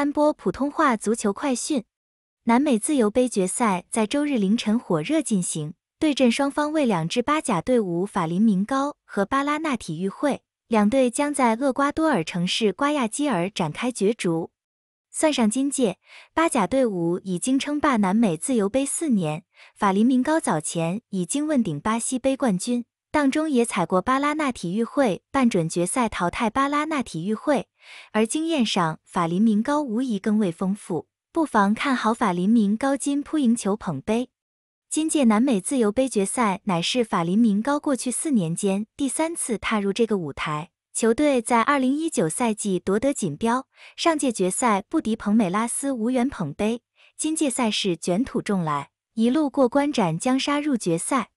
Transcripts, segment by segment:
三播普通话足球快讯：南美自由杯决赛在周日凌晨火热进行，对阵双方为两支巴甲队伍法林明高和巴拉纳体育会，两队将在厄瓜多尔城市瓜亚基尔展开角逐。算上今届，巴甲队伍已经称霸南美自由杯四年。法林明高早前已经问鼎巴西杯冠军。当中也踩过巴拉纳体育会半准决赛淘汰巴拉纳体育会，而经验上法林明高无疑更为丰富，不妨看好法林明高金扑赢球捧杯。今届南美自由杯决赛乃是法林明高过去四年间第三次踏入这个舞台，球队在二零一九赛季夺得锦标，上届决赛不敌蓬美拉斯无缘捧杯，今届赛事卷土重来，一路过关斩将杀入决赛。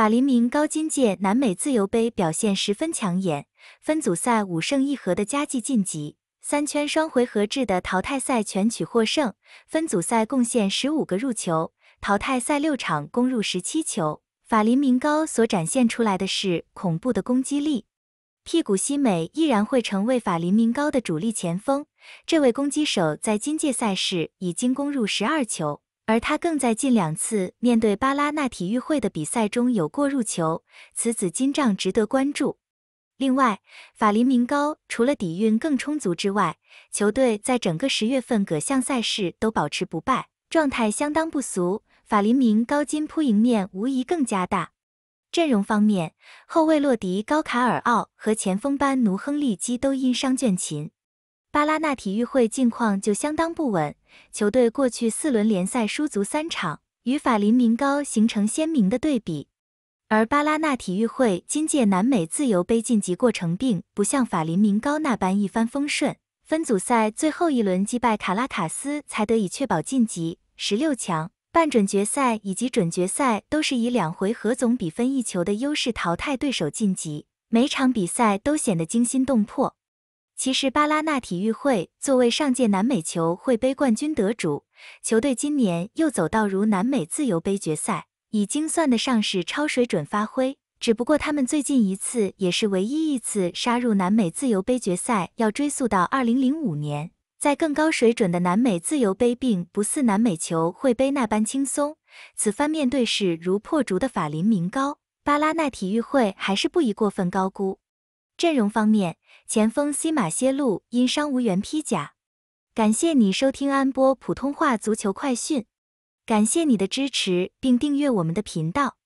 法林明高今届南美自由杯表现十分抢眼，分组赛五胜一和的佳绩晋级，三圈双回合制的淘汰赛全取获胜，分组赛贡献十五个入球，淘汰赛六场攻入十七球。法林明高所展现出来的是恐怖的攻击力，屁股西美依然会成为法林明高的主力前锋，这位攻击手在今届赛事已经攻入十二球。而他更在近两次面对巴拉纳体育会的比赛中有过入球，此子金帐值得关注。另外，法林明高除了底蕴更充足之外，球队在整个十月份各项赛事都保持不败，状态相当不俗，法林明高金扑赢面无疑更加大。阵容方面，后卫洛迪高卡尔奥和前锋班奴亨利基都因伤倦勤。巴拉纳体育会近况就相当不稳，球队过去四轮联赛输足三场，与法林明高形成鲜明的对比。而巴拉纳体育会今届南美自由杯晋级过程并不像法林明高那般一帆风顺，分组赛最后一轮击败卡拉卡斯才得以确保晋级十六强，半准决赛以及准决赛都是以两回合总比分一球的优势淘汰对手晋级，每场比赛都显得惊心动魄。其实巴拉纳体育会作为上届南美球会杯冠军得主，球队今年又走到如南美自由杯决赛，已经算得上是超水准发挥。只不过他们最近一次也是唯一一次杀入南美自由杯决赛，要追溯到二零零五年，在更高水准的南美自由杯，并不似南美球会杯那般轻松。此番面对势如破竹的法林明高，巴拉纳体育会还是不宜过分高估。阵容方面，前锋 C 马歇路因伤无缘披甲。感谢你收听安波普通话足球快讯，感谢你的支持并订阅我们的频道。